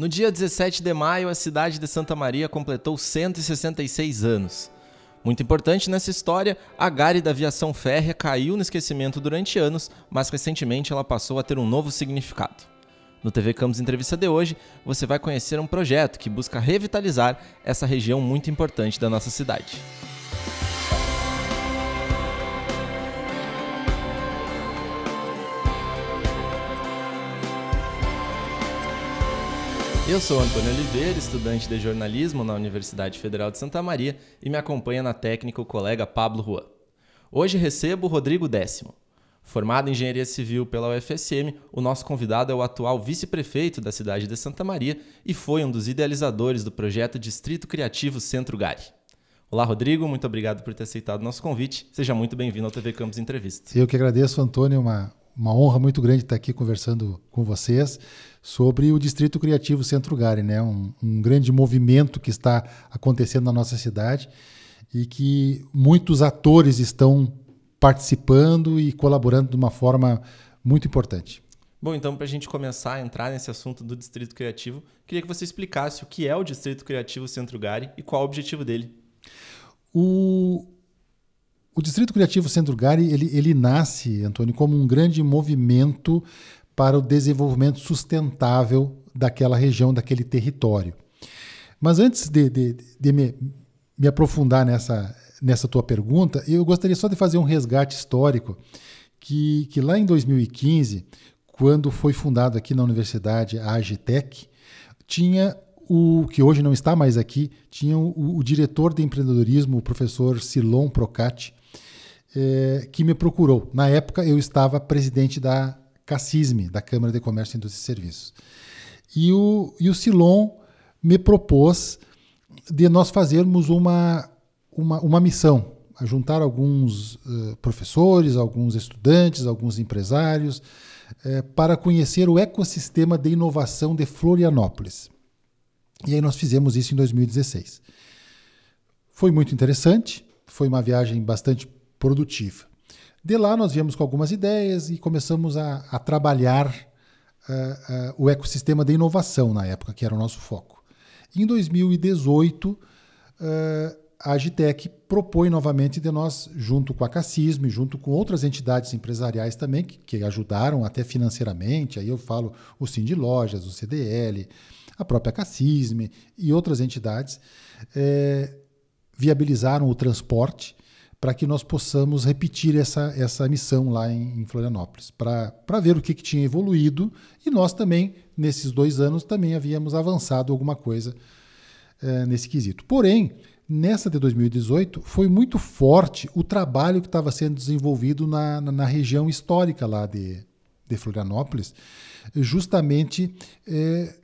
No dia 17 de maio, a cidade de Santa Maria completou 166 anos. Muito importante nessa história, a Gare da aviação férrea caiu no esquecimento durante anos, mas recentemente ela passou a ter um novo significado. No TV Campos Entrevista de hoje, você vai conhecer um projeto que busca revitalizar essa região muito importante da nossa cidade. Eu sou Antônio Oliveira, estudante de jornalismo na Universidade Federal de Santa Maria e me acompanha na técnica o colega Pablo Juan. Hoje recebo o Rodrigo Décimo. Formado em Engenharia Civil pela UFSM, o nosso convidado é o atual vice-prefeito da cidade de Santa Maria e foi um dos idealizadores do projeto Distrito Criativo Centro Gari. Olá, Rodrigo, muito obrigado por ter aceitado o nosso convite. Seja muito bem-vindo ao TV Campos Entrevista. Eu que agradeço, Antônio, uma uma honra muito grande estar aqui conversando com vocês sobre o Distrito Criativo Centro Gare, né? Um, um, grande movimento que está acontecendo na nossa cidade e que muitos atores estão participando e colaborando de uma forma muito importante. Bom, então, para a gente começar a entrar nesse assunto do Distrito Criativo, queria que você explicasse o que é o Distrito Criativo Centro Gare e qual o objetivo dele. O o Distrito Criativo Centro Gari, ele, ele nasce, Antônio, como um grande movimento para o desenvolvimento sustentável daquela região, daquele território. Mas antes de, de, de me, me, aprofundar nessa, nessa tua pergunta, eu gostaria só de fazer um resgate histórico que, que lá em 2015, quando foi fundado aqui na universidade a Agitec, tinha o que hoje não está mais aqui, tinha o, o diretor de empreendedorismo, o professor Silon Procati, é, que me procurou. Na época, eu estava presidente da CACISME, da Câmara de Comércio, Indústria e Serviços. E o, e o Silon me propôs de nós fazermos uma, uma, uma missão, juntar alguns uh, professores, alguns estudantes, alguns empresários, eh, para conhecer o ecossistema de inovação de Florianópolis. E aí nós fizemos isso em 2016. Foi muito interessante, foi uma viagem bastante produtiva. De lá nós viemos com algumas ideias e começamos a, a trabalhar uh, uh, o ecossistema de inovação na época, que era o nosso foco. Em 2018, uh, eh, a Agitec propõe novamente de nós, junto com a Cassismo e junto com outras entidades empresariais também, que, que ajudaram até financeiramente, aí eu falo o Sim de Lojas, o CDL, a própria Cassisme e outras entidades, eh, viabilizaram o transporte para que nós possamos repetir essa, essa missão lá em, em Florianópolis, para ver o que, que tinha evoluído e nós também, nesses dois anos, também havíamos avançado alguma coisa é, nesse quesito. Porém, nessa de 2018, foi muito forte o trabalho que estava sendo desenvolvido na, na, na região histórica lá de, de Florianópolis, justamente é,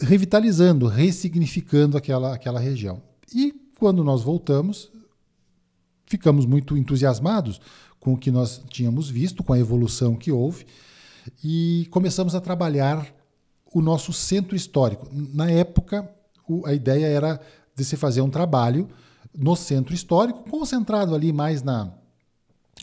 revitalizando, ressignificando aquela, aquela região. E quando nós voltamos, ficamos muito entusiasmados com o que nós tínhamos visto, com a evolução que houve, e começamos a trabalhar o nosso centro histórico. Na época, o, a ideia era de se fazer um trabalho no centro histórico, concentrado ali mais na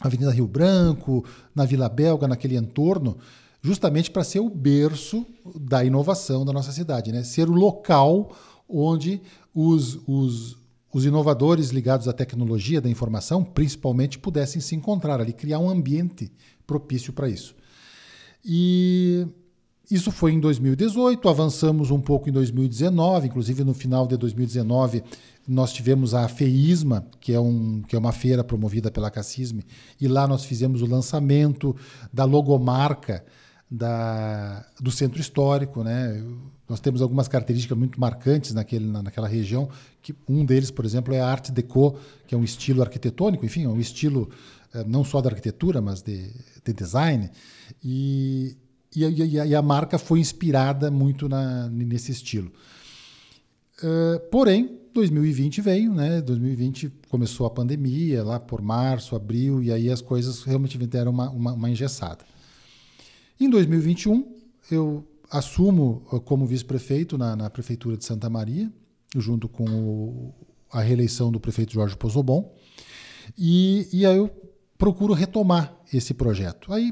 Avenida Rio Branco, na Vila Belga, naquele entorno, justamente para ser o berço da inovação da nossa cidade, né? ser o local onde os, os os inovadores ligados à tecnologia da informação, principalmente, pudessem se encontrar ali, criar um ambiente propício para isso. E isso foi em 2018, avançamos um pouco em 2019, inclusive no final de 2019 nós tivemos a FEISMA, que é, um, que é uma feira promovida pela Cassisme, e lá nós fizemos o lançamento da logomarca da, do centro histórico, né? Nós temos algumas características muito marcantes naquele, na, naquela região, que um deles, por exemplo, é a Art Deco, que é um estilo arquitetônico, enfim, é um estilo eh, não só da arquitetura, mas de, de design. E, e, e, a, e, a, marca foi inspirada muito na, nesse estilo. Uh, porém, 2020 veio, né? 2020 começou a pandemia, lá por março, abril, e aí as coisas realmente deram uma, uma, uma engessada. Em 2021, eu assumo eh, como vice-prefeito na, na, Prefeitura de Santa Maria, junto com o, a reeleição do prefeito Jorge Pozobon, e, e aí eu procuro retomar esse projeto. Aí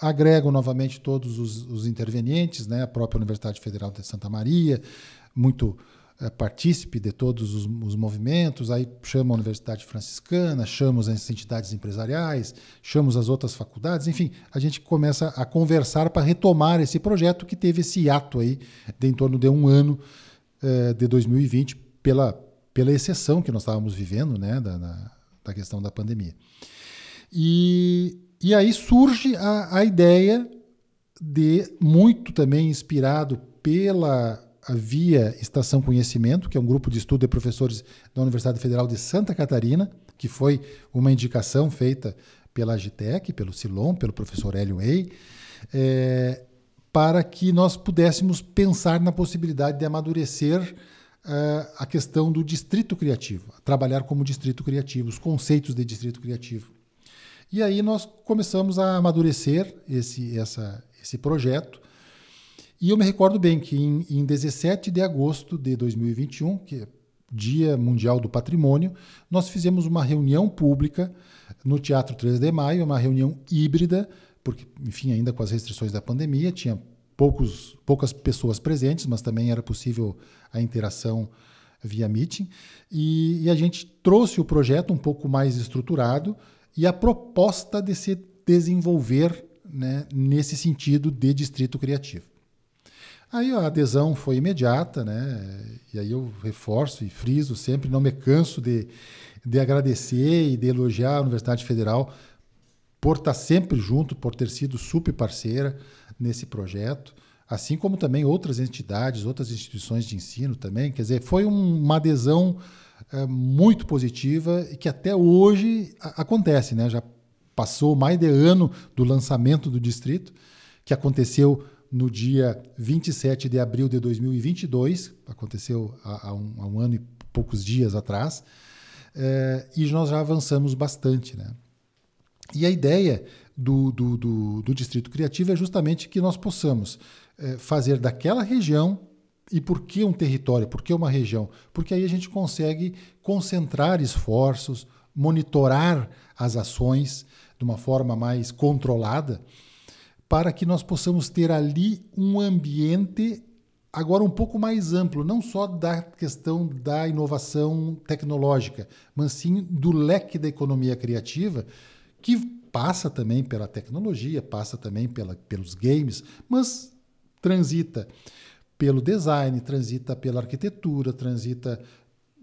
agrego novamente todos os, os intervenientes, né, a própria Universidade Federal de Santa Maria, muito é, partícipe de todos os, os, movimentos, aí chama a Universidade Franciscana, chama as entidades empresariais, chama as outras faculdades, enfim, a gente começa a conversar para retomar esse projeto que teve esse ato aí de em torno de um ano é, de 2020 pela, pela exceção que nós estávamos vivendo, né, da, da, da questão da pandemia. E, e aí surge a, a ideia de, muito também inspirado pela havia Estação Conhecimento, que é um grupo de estudo de professores da Universidade Federal de Santa Catarina, que foi uma indicação feita pela Agitec, pelo Silom, pelo professor Hélio Way, é, para que nós pudéssemos pensar na possibilidade de amadurecer Uh, a questão do distrito criativo, trabalhar como distrito criativo, os conceitos de distrito criativo. E aí nós começamos a amadurecer esse, essa, esse projeto e eu me recordo bem que em, em 17 de agosto de 2021, que é Dia Mundial do Patrimônio, nós fizemos uma reunião pública no Teatro 3 de Maio, uma reunião híbrida, porque, enfim, ainda com as restrições da pandemia, tinha poucos, poucas pessoas presentes, mas também era possível a interação via meeting. E, e a gente trouxe o projeto um pouco mais estruturado e a proposta de se desenvolver né, nesse sentido de distrito criativo. Aí a adesão foi imediata, né? E aí eu reforço e friso sempre, não me canso de, de agradecer e de elogiar a Universidade Federal por estar sempre junto, por ter sido super parceira nesse projeto, assim como também outras entidades, outras instituições de ensino também. Quer dizer, foi uma adesão é, muito positiva e que até hoje acontece, né? Já passou mais de ano do lançamento do distrito, que aconteceu no dia 27 de abril de 2022, aconteceu há, há, um, há um, ano e poucos dias atrás, é, e nós já avançamos bastante. Né? E a ideia do, do, do, do Distrito Criativo é justamente que nós possamos é, fazer daquela região. E por que um território? Por que uma região? Porque aí a gente consegue concentrar esforços, monitorar as ações de uma forma mais controlada para que nós possamos ter ali um ambiente agora um pouco mais amplo, não só da questão da inovação tecnológica, mas sim do leque da economia criativa, que passa também pela tecnologia, passa também pela, pelos games, mas transita pelo design, transita pela arquitetura, transita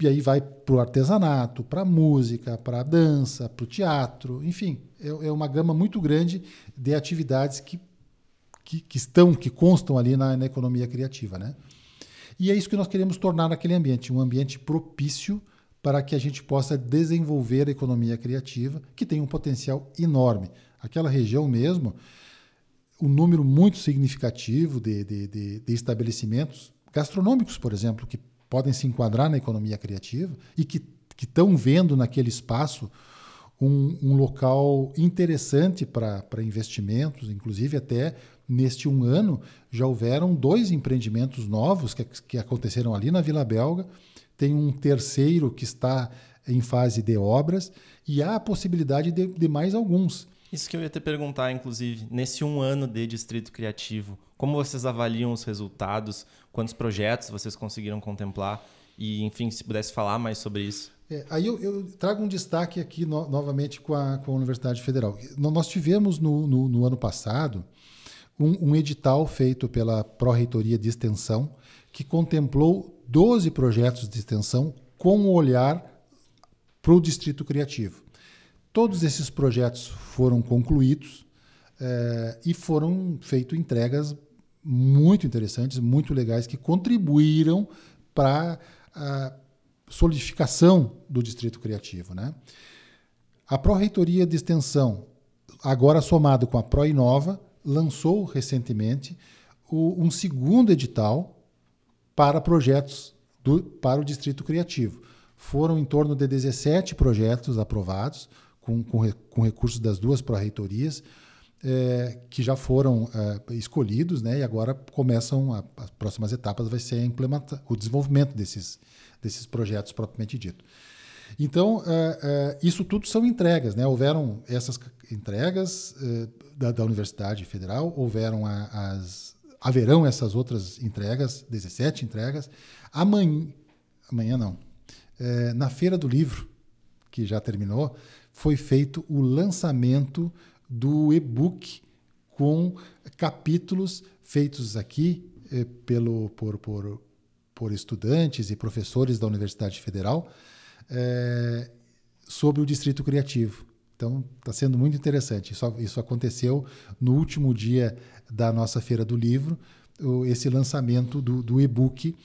e aí vai para o artesanato, para a música, para a dança, para o teatro, enfim, é, é, uma gama muito grande de atividades que, que, que estão, que constam ali na, na economia criativa. Né? E é isso que nós queremos tornar aquele ambiente, um ambiente propício para que a gente possa desenvolver a economia criativa, que tem um potencial enorme. Aquela região mesmo, um número muito significativo de, de, de, de estabelecimentos gastronômicos, por exemplo, que podem se enquadrar na economia criativa e que estão vendo naquele espaço um, um local interessante para investimentos, inclusive até neste um ano já houveram dois empreendimentos novos que, que aconteceram ali na Vila Belga, tem um terceiro que está em fase de obras e há a possibilidade de, de mais alguns. Isso que eu ia te perguntar, inclusive, nesse um ano de Distrito Criativo, como vocês avaliam os resultados? Quantos projetos vocês conseguiram contemplar? E, enfim, se pudesse falar mais sobre isso. É, aí eu, eu, trago um destaque aqui no, novamente com a, com a, Universidade Federal. Nós tivemos no, no, no ano passado um, um edital feito pela Pró-Reitoria de Extensão que contemplou 12 projetos de extensão com o um olhar para o Distrito Criativo. Todos esses projetos foram concluídos é, e foram feitas entregas muito interessantes, muito legais, que contribuíram para a solidificação do Distrito Criativo. Né? A Pró-Reitoria de Extensão, agora somado com a Pró-Inova, lançou recentemente o, um segundo edital para projetos do, para o Distrito Criativo. Foram em torno de 17 projetos aprovados, com, com, com recursos das duas pró-reitorias, é, que já foram é, escolhidos, né? E agora começam a, as próximas etapas vai ser o desenvolvimento desses, desses projetos propriamente dito. Então é, é isso tudo são entregas, né? Houveram essas entregas é, da, da, Universidade Federal, houveram a, as haverão essas outras entregas, 17 entregas. Amanhã, amanhã não, é, na feira do livro que já terminou, foi feito o lançamento do e-book com capítulos feitos aqui eh, pelo, por, por, por estudantes e professores da Universidade Federal eh, sobre o Distrito Criativo. Então, está sendo muito interessante. Isso, isso aconteceu no último dia da nossa Feira do Livro, esse lançamento do, do e-book,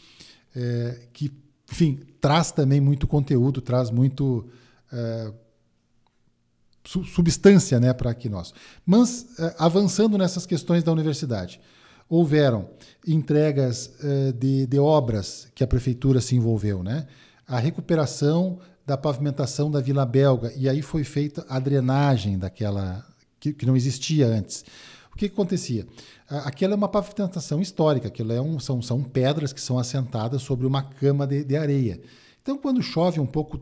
eh, que, enfim, traz também muito conteúdo, traz muito. Eh, substância né, para aqui nós. Mas, eh, avançando nessas questões da universidade, houveram entregas eh, de, de obras que a prefeitura se envolveu, né? a recuperação da pavimentação da Vila Belga, e aí foi feita a drenagem daquela que, que não existia antes. O que, que acontecia? Aquela é uma pavimentação histórica, aquilo é um, são, são pedras que são assentadas sobre uma cama de, de areia. Então, quando chove um pouco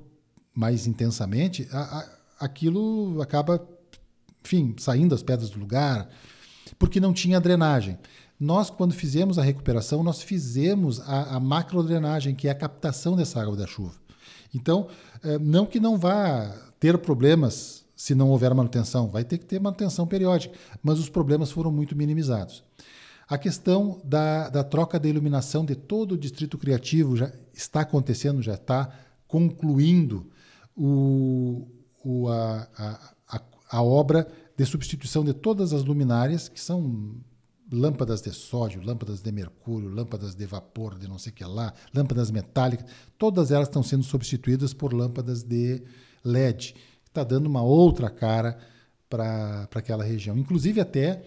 mais intensamente, a aquilo acaba, enfim, saindo as pedras do lugar, porque não tinha drenagem. Nós, quando fizemos a recuperação, nós fizemos a, a macrodrenagem, que é a captação dessa água da chuva. Então, eh, não que não vá ter problemas se não houver manutenção, vai ter que ter manutenção periódica, mas os problemas foram muito minimizados. A questão da, da troca da iluminação de todo o distrito criativo já está acontecendo, já está concluindo. O, o, a, a, a obra de substituição de todas as luminárias, que são lâmpadas de sódio, lâmpadas de mercúrio, lâmpadas de vapor, de não sei o que lá, lâmpadas metálicas, todas elas estão sendo substituídas por lâmpadas de LED. Está dando uma outra cara para aquela região. Inclusive até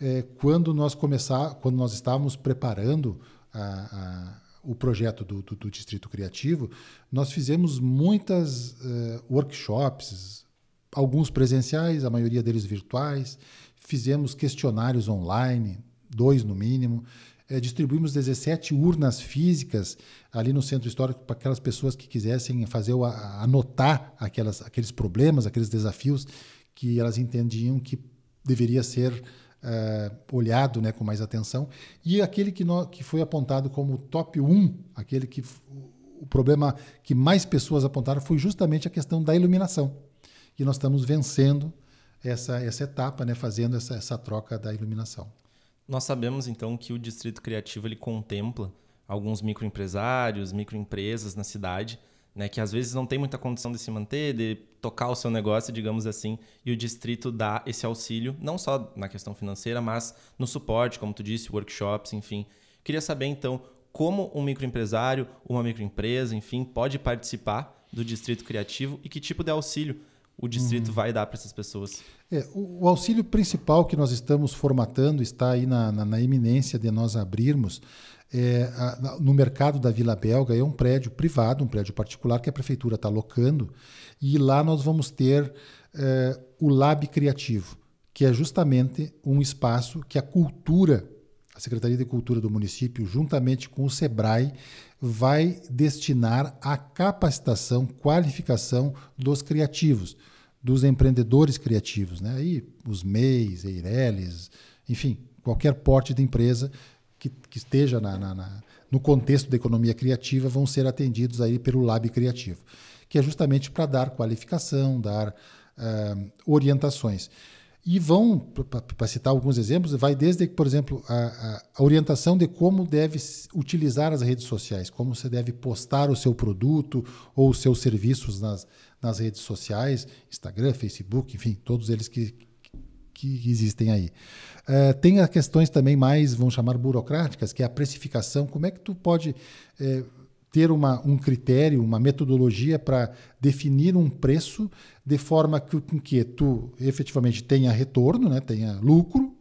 eh, quando nós começar, quando nós estávamos preparando a, o projeto do, do, do, Distrito Criativo, nós fizemos muitas uh, workshops, alguns presenciais, a maioria deles virtuais, fizemos questionários online, dois no mínimo, uh, distribuímos 17 urnas físicas ali no Centro Histórico para aquelas pessoas que quisessem fazer o, a, anotar aquelas, aqueles problemas, aqueles desafios que elas entendiam que deveria ser uh, olhado né, com mais atenção. E aquele que, no, que foi apontado como top 1, aquele que o problema que mais pessoas apontaram foi justamente a questão da iluminação. E nós estamos vencendo essa, essa etapa, né, fazendo essa, essa troca da iluminação. Nós sabemos então que o Distrito Criativo ele contempla alguns microempresários, microempresas na cidade, né, que às vezes não tem muita condição de se manter, de tocar o seu negócio, digamos assim, e o distrito dá esse auxílio, não só na questão financeira, mas no suporte, como tu disse, workshops, enfim. Queria saber então como um microempresário, uma microempresa, enfim, pode participar do distrito criativo e que tipo de auxílio o distrito uhum. vai dar para essas pessoas? É, o, o, auxílio principal que nós estamos formatando está aí na, na, na iminência de nós abrirmos. É, a, no mercado da Vila Belga é um prédio privado, um prédio particular que a prefeitura está locando, e lá nós vamos ter é, o Lab Criativo, que é justamente um espaço que a cultura a Secretaria de Cultura do município, juntamente com o SEBRAE, vai destinar a capacitação, qualificação dos criativos, dos empreendedores criativos. Né? Aí, os MEIs, EIRELES, enfim, qualquer porte de empresa que, que esteja na, na, na, no contexto da economia criativa vão ser atendidos aí pelo Lab Criativo, que é justamente para dar qualificação, dar uh, orientações. E vão, para citar alguns exemplos, vai desde, por exemplo, a, a, orientação de como deve utilizar as redes sociais, como você deve postar o seu produto ou os seus serviços nas, nas redes sociais, Instagram, Facebook, enfim, todos eles que, que existem aí. Uh, tem as questões também mais, vão chamar burocráticas, que é a precificação. Como é que tu pode eh, ter uma, um critério, uma metodologia para definir um preço de forma que, com que tu efetivamente tenha retorno, né, tenha lucro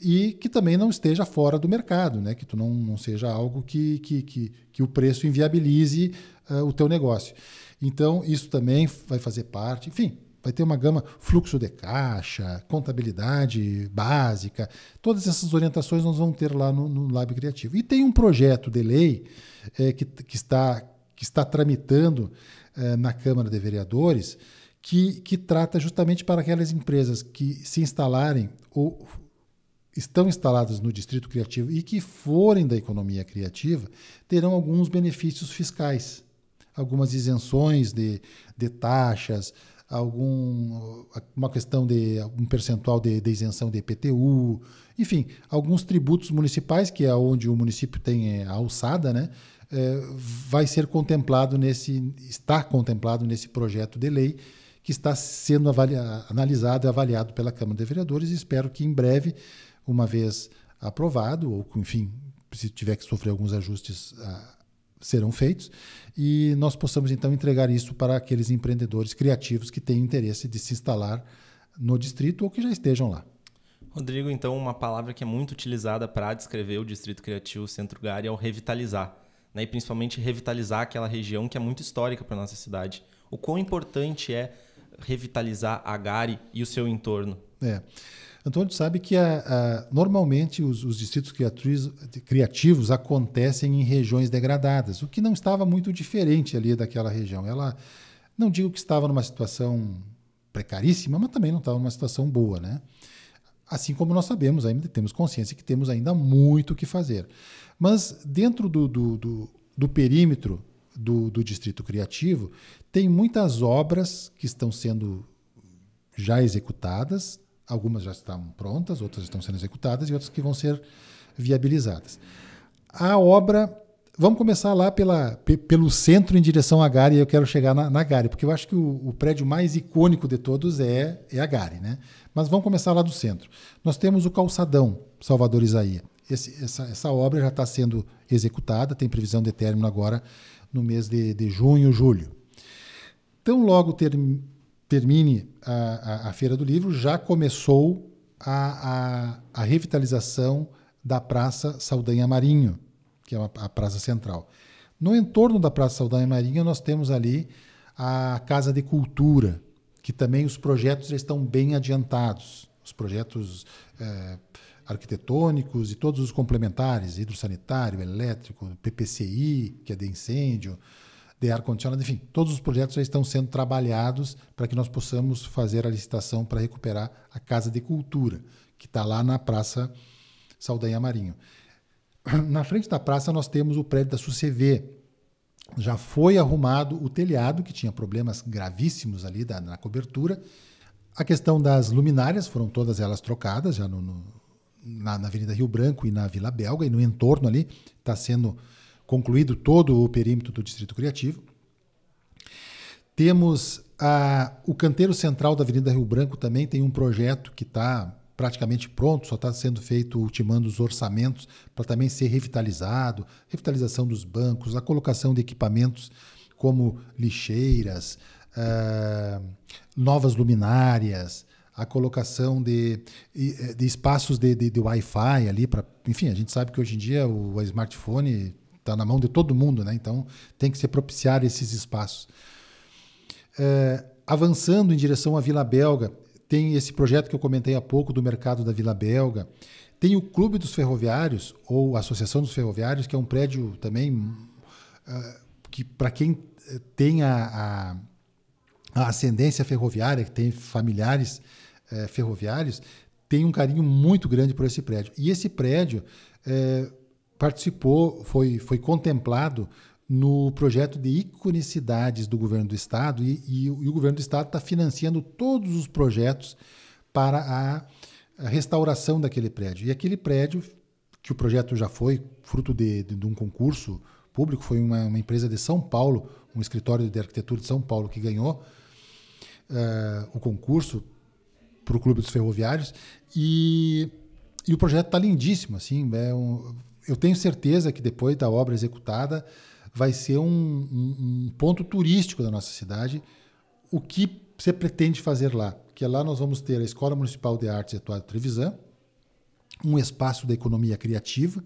e que também não esteja fora do mercado, né, que tu não, não seja algo que, que, que, que o preço inviabilize uh, o teu negócio. Então, isso também vai fazer parte, enfim, Vai ter uma gama fluxo de caixa, contabilidade básica, todas essas orientações nós vamos ter lá no, no Lab Criativo. E tem um projeto de lei é, que, que, está, que está tramitando é, na Câmara de Vereadores que, que trata justamente para aquelas empresas que se instalarem ou estão instaladas no Distrito Criativo e que forem da economia criativa, terão alguns benefícios fiscais, algumas isenções de, de taxas, algum, uma questão de um percentual de, de, isenção de IPTU, enfim, alguns tributos municipais, que é onde o município tem é, a alçada, né? É, vai ser contemplado nesse, está contemplado nesse projeto de lei que está sendo avalia, analisado e avaliado pela Câmara de Vereadores e espero que em breve, uma vez aprovado, ou enfim, se tiver que sofrer alguns ajustes serão feitos e nós possamos então entregar isso para aqueles empreendedores criativos que têm interesse de se instalar no distrito ou que já estejam lá. Rodrigo, então, uma palavra que é muito utilizada para descrever o distrito criativo Centro Gari é o revitalizar, né? e principalmente revitalizar aquela região que é muito histórica para nossa cidade. O quão importante é revitalizar a Gari e o seu entorno? É. Antônio sabe que a, eh, a, eh, normalmente os, os distritos criativos, criativos, acontecem em regiões degradadas, o que não estava muito diferente ali daquela região. Ela, não digo que estava numa situação precaríssima, mas também não estava numa situação boa, né? Assim como nós sabemos, ainda temos consciência que temos ainda muito o que fazer. Mas dentro do, do, do, do perímetro do, do Distrito Criativo, tem muitas obras que estão sendo já executadas, Algumas já estão prontas, outras estão sendo executadas e outras que vão ser viabilizadas. A obra, vamos começar lá pela, pelo centro em direção à Gare, e eu quero chegar na, na Gare, porque eu acho que o, o, prédio mais icônico de todos é, é a Gare, né? Mas vamos começar lá do centro. Nós temos o calçadão Salvador Isaías. Essa, essa, obra já está sendo executada, tem previsão de término agora no mês de, de junho, julho. Então, logo ter, termine a, a, a Feira do Livro, já começou a, a, a, revitalização da Praça Saldanha Marinho, que é a, praça central. No entorno da Praça Saldanha Marinho, nós temos ali a Casa de Cultura, que também os projetos já estão bem adiantados. Os projetos é, arquitetônicos e todos os complementares, hidrossanitário, elétrico, PPCI, que é de incêndio, de ar-condicionado, enfim, todos os projetos já estão sendo trabalhados para que nós possamos fazer a licitação para recuperar a Casa de Cultura, que está lá na Praça Saldanha Marinho. Na frente da praça nós temos o prédio da SUCV. Já foi arrumado o telhado, que tinha problemas gravíssimos ali da, na cobertura. A questão das luminárias, foram todas elas trocadas já no, no, na, na Avenida Rio Branco e na Vila Belga e no entorno ali, está sendo concluído todo o perímetro do Distrito Criativo. Temos a, o canteiro central da Avenida Rio Branco também tem um projeto que está praticamente pronto, só está sendo feito ultimando os orçamentos para também ser revitalizado, revitalização dos bancos, a colocação de equipamentos como lixeiras, uh, novas luminárias, a colocação de, eh, de espaços de, de, de Wi-Fi ali para, enfim, a gente sabe que hoje em dia o smartphone está na mão de todo mundo, né? Então tem que se propiciar esses espaços. É, avançando em direção à Vila Belga, tem esse projeto que eu comentei há pouco do mercado da Vila Belga. Tem o Clube dos Ferroviários, ou Associação dos Ferroviários, que é um prédio também uh, que, para quem eh, tem a, a, a, ascendência ferroviária, que tem familiares uh, ferroviários, tem um carinho muito grande por esse prédio. E esse prédio. Uh, participou, foi, foi contemplado no projeto de iconicidades do governo do estado e, e, e o governo do estado está financiando todos os projetos para a, a, restauração daquele prédio. E aquele prédio, que o projeto já foi fruto de, de, de um concurso público, foi uma, uma, empresa de São Paulo, um escritório de arquitetura de São Paulo que ganhou uh, o concurso para o Clube dos Ferroviários e, e o projeto está lindíssimo, assim, é um, eu tenho certeza que depois da obra executada vai ser um, um, um ponto turístico da nossa cidade. O que você pretende fazer lá? Que lá nós vamos ter a Escola Municipal de Artes Etuário Trevisan, um espaço da economia criativa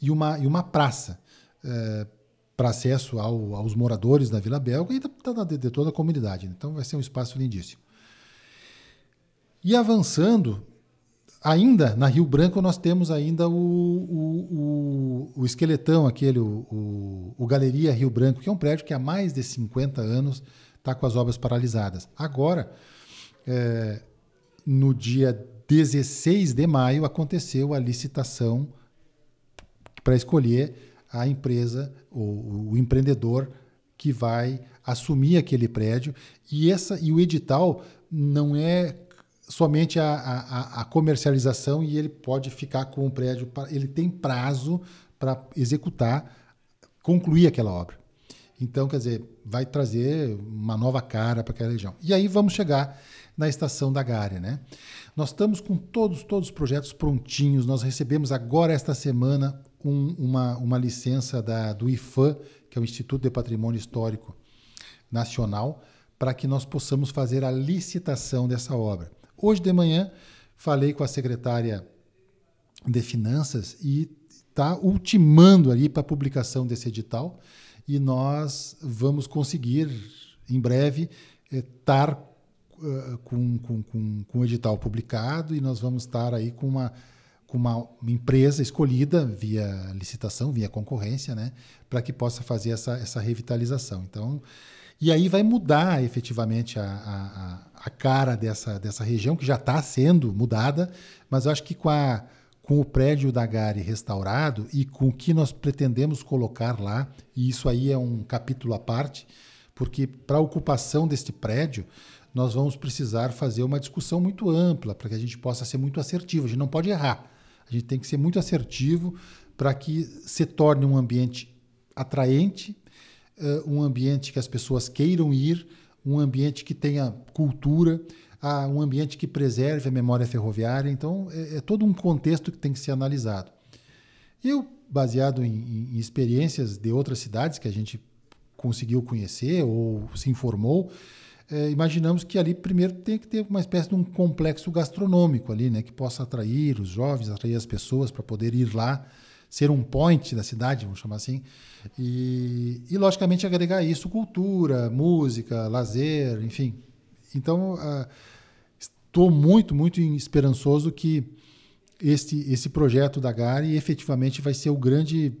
e uma, e uma praça é, para acesso ao, aos moradores da Vila Belga e da, de, de toda a comunidade. Então vai ser um espaço lindíssimo. E avançando, ainda na Rio Branco nós temos ainda o, o, o, o esqueletão aquele, o, o, Galeria Rio Branco, que é um prédio que há mais de 50 anos está com as obras paralisadas. Agora, é, no dia 16 de maio, aconteceu a licitação para escolher a empresa, ou o empreendedor que vai assumir aquele prédio. E, essa, e o edital não é somente a, a, a, comercialização e ele pode ficar com o prédio, ele tem prazo para executar, concluir aquela obra. Então, quer dizer, vai trazer uma nova cara para aquela região. E aí vamos chegar na estação da Gária, né? Nós estamos com todos, todos os projetos prontinhos. Nós recebemos agora esta semana um, uma, uma licença da, do IFAM, que é o Instituto de Patrimônio Histórico Nacional, para que nós possamos fazer a licitação dessa obra. Hoje de manhã falei com a secretária de Finanças e está ultimando ali para a publicação desse edital e nós vamos conseguir em breve estar eh, eh, com, com, com, com o edital publicado e nós vamos estar aí com uma com uma empresa escolhida via licitação, via concorrência, né, para que possa fazer essa, essa revitalização. Então, e aí vai mudar efetivamente a, a cara dessa, dessa região, que já está sendo mudada, mas eu acho que com, a, com o prédio da Gare restaurado e com o que nós pretendemos colocar lá, e isso aí é um capítulo à parte, porque para a ocupação deste prédio, nós vamos precisar fazer uma discussão muito ampla para que a gente possa ser muito assertivo. A gente não pode errar. A gente tem que ser muito assertivo para que se torne um ambiente atraente, eh, um ambiente que as pessoas queiram ir, um ambiente que tenha cultura, ah, um ambiente que preserve a memória ferroviária. Então, é, é todo um contexto que tem que ser analisado. Eu, baseado em, em experiências de outras cidades que a gente conseguiu conhecer ou se informou, é, imaginamos que ali primeiro tem que ter uma espécie de um complexo gastronômico ali, né, que possa atrair os jovens, atrair as pessoas para poder ir lá ser um point da cidade, vamos chamar assim, e, e logicamente agregar isso cultura, música, lazer, enfim. Então, uh, estou muito, muito esperançoso que este, esse projeto da GARI efetivamente vai ser o grande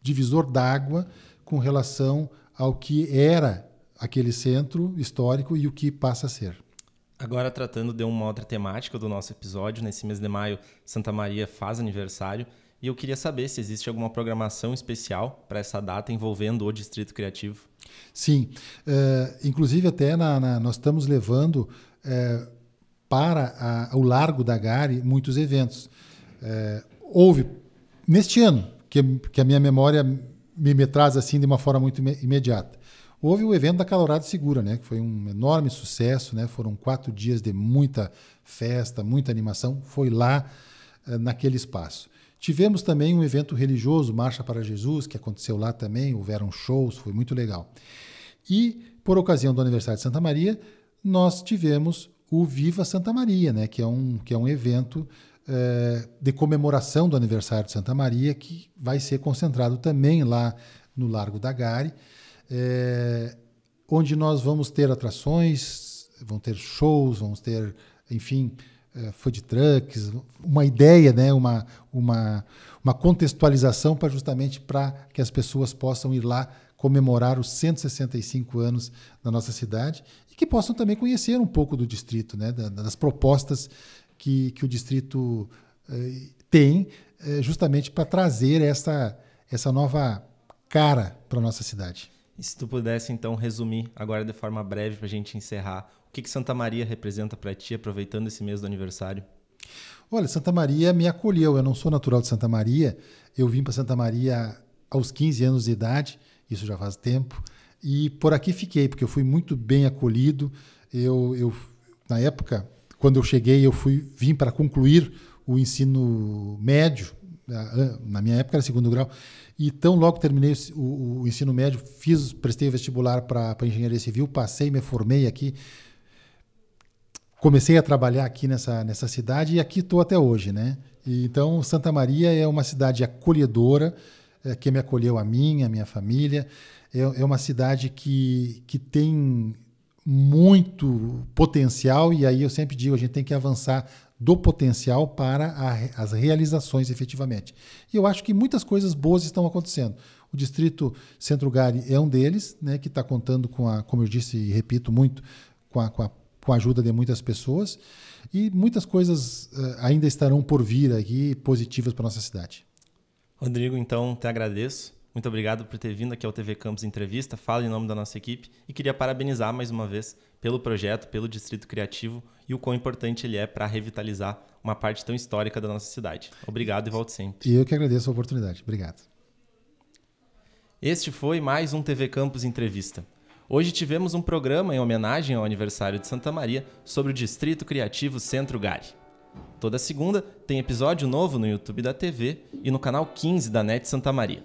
divisor d'água com relação ao que era aquele centro histórico e o que passa a ser. Agora, tratando de uma outra temática do nosso episódio, nesse mês de maio, Santa Maria faz aniversário. E eu queria saber se existe alguma programação especial para essa data envolvendo o Distrito Criativo. Sim, é, inclusive até na, na, nós estamos levando é, para a, o Largo da Gare muitos eventos. É, houve, neste ano, que, que a minha memória me, me traz assim de uma forma muito imediata, houve o evento da Calorado Segura, né? Que foi um enorme sucesso, né? Foram quatro dias de muita festa, muita animação. Foi lá naquele espaço. Tivemos também um evento religioso, Marcha para Jesus, que aconteceu lá também, houveram shows, foi muito legal. E, por ocasião do aniversário de Santa Maria, nós tivemos o Viva Santa Maria, né, que, é um, que é um evento eh, de comemoração do aniversário de Santa Maria, que vai ser concentrado também lá no Largo da Gare, eh, onde nós vamos ter atrações, vão ter shows, vamos ter, enfim, eh, food trucks, uma ideia, né, uma, uma, uma contextualização para justamente para que as pessoas possam ir lá comemorar os 165 anos da nossa cidade e que possam também conhecer um pouco do distrito, né, das propostas que, que o distrito eh, tem, eh, justamente para trazer essa, essa nova cara para a nossa cidade. E se tu pudesse, então, resumir agora de forma breve para a gente encerrar que, que Santa Maria representa para ti, aproveitando esse mês do aniversário? Olha, Santa Maria me acolheu. Eu não sou natural de Santa Maria. Eu vim para Santa Maria aos 15 anos de idade, isso já faz tempo. E por aqui fiquei, porque eu fui muito bem acolhido. Eu, eu na época, quando eu cheguei, eu fui vim para concluir o ensino médio. Na minha época era segundo grau. E tão logo terminei o, o ensino médio, fiz, prestei o vestibular para engenharia civil, passei, me formei aqui comecei a trabalhar aqui nessa, nessa cidade e aqui estou até hoje, né? E, então, Santa Maria é uma cidade acolhedora, é, que me acolheu a mim, a minha família. É, é uma cidade que, que tem muito potencial, e aí eu sempre digo, a gente tem que avançar do potencial para a, as realizações efetivamente. E eu acho que muitas coisas boas estão acontecendo. O Distrito Centro Gari é um deles, né, que está contando com a, como eu disse e repito muito, com a, com a com a ajuda de muitas pessoas. E muitas coisas eh, ainda estarão por vir aqui positivas para nossa cidade. Rodrigo, então, te agradeço. Muito obrigado por ter vindo aqui ao TV Campos Entrevista. Falo em nome da nossa equipe e queria parabenizar mais uma vez pelo projeto, pelo Distrito Criativo e o quão importante ele é para revitalizar uma parte tão histórica da nossa cidade. Obrigado e volte sempre. E eu que agradeço a oportunidade. Obrigado. Este foi mais um TV Campos Entrevista. Hoje tivemos um programa em homenagem ao aniversário de Santa Maria sobre o Distrito Criativo Centro Gari. Toda segunda tem episódio novo no YouTube da TV e no canal 15 da NET Santa Maria.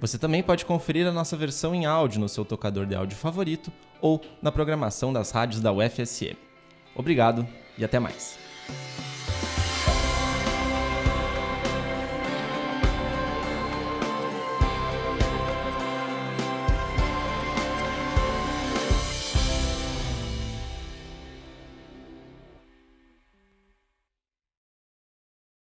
Você também pode conferir a nossa versão em áudio no seu tocador de áudio favorito ou na programação das rádios da UFSM. Obrigado e até mais.